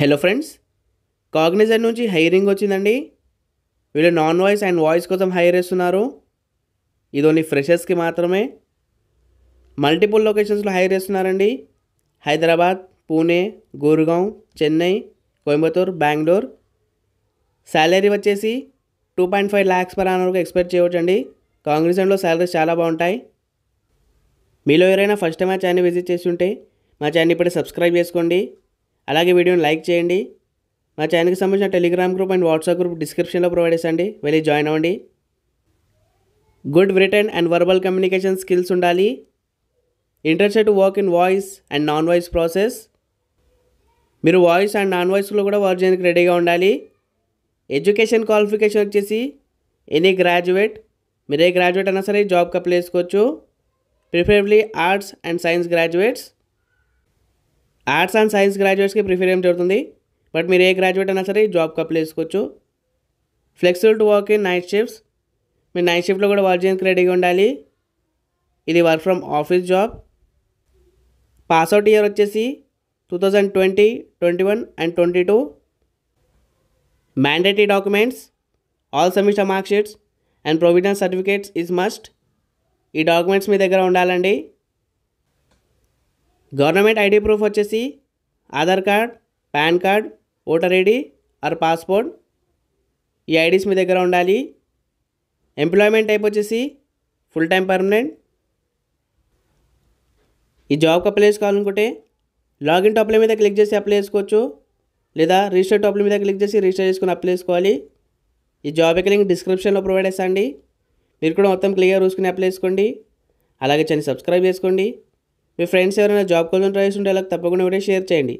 hello friends కాగ్నిజర్ నుంచి hiring వచ్చిందండి వీళ్ళు నాన్ వాయిస్ అండ్ వాయిస్ కోసం హైర్ చేస్తున్నారు ఇది ఓన్లీ ఫ్రెషర్స్కి మాత్రమే మల్టిపుల్ లొకేషన్స్లో హైర్ చేస్తున్నారండి హైదరాబాద్ పూణే గురుగాం చెన్నై కోయంబత్తూర్ బెంగళూరు శాలరీ వచ్చేసి two point five lakhs per annum expect చేయవచ్చండి కాంగ్రెస్లో శాలరీస్ చాలా బాగుంటాయి మీలో ఎవరైనా ఫస్ట్ టైం ఆ ఛానల్ విజిట్ చేసి ఉంటే మా ఛానల్ ఇప్పుడే సబ్స్క్రైబ్ చేసుకోండి అలాగే వీడియోని లైక్ చేయండి మా ఛానల్కి సంబంధించిన Telegram group and WhatsApp group డిస్క్రిప్షన్లో ప్రొవైడ్ చేసండి వెళ్ళి జాయిన్ అవ్వండి good written and verbal communication skills ఉండాలి interested to work in voice and non voice process మీరు వాయిస్ అండ్ నాన్ వాయిస్లో కూడా వర్క్ చేయడానికి రెడీగా ఉండాలి ఎడ్యుకేషన్ క్వాలిఫికేషన్ వచ్చేసి ఎనీ గ్రాడ్యుయేట్ మీరే గ్రాడ్యుయేట్ అయినా సరే జాబ్కి అప్లై చేసుకోవచ్చు preferably arts and science graduates arts and science గ్రాడ్యుయేట్స్కి ప్రిఫర్ ఏం జరుగుతుంది బట్ మీరు ఏ గ్రాడ్యుయేట్ అయినా సరే జాబ్కి అప్లై చేసుకోవచ్చు flexible to work in night shifts మీరు నైట్ షిఫ్ట్లో కూడా వర్క్ చేయడానికి రెడీగా ఉండాలి ఇది work from office job pass out year వచ్చేసి two thousand twenty twenty one and twenty two mandatory documents all semester marksheets and provisional certificates is must ఈ documents మీ దగ్గర ఉండాలండి గవర్నమెంట్ ఐడి ప్రూఫ్ వచ్చేసి Aadhaar card PAN card voter ID or passport ఈ IDs మీ దగ్గర ఉండాలి ఎంప్లాయ్మెంట్ టైప్ వచ్చేసి ఫుల్ టైం పర్మనెంట్ ఈ జాబ్కి అప్లై చేసుకోవాలనుకుంటే లాగిన్ టాప్ల మీద క్లిక్ చేసి అప్లై చేసుకోవచ్చు లేదా రిజిస్టర్ టాప్ల మీద క్లిక్ చేసి రిజిస్టర్ చేసుకుని అప్లై చేసుకోవాలి ఈ జాబ్ యొక్క లింక్ డిస్క్రిప్షన్లో ప్రొవైడ్ చేస్తా మీరు కూడా మొత్తం క్లియర్ చూసుకుని అప్లై చేసుకోండి అలాగే చని సబ్స్క్రైబ్ చేసుకోండి మీ ఫ్రెండ్స్ ఎవరైనా జాబ్ కోసం ట్రై చేస్తుంటే అలా తప్పకుండా కూడా షేర్ చేయండి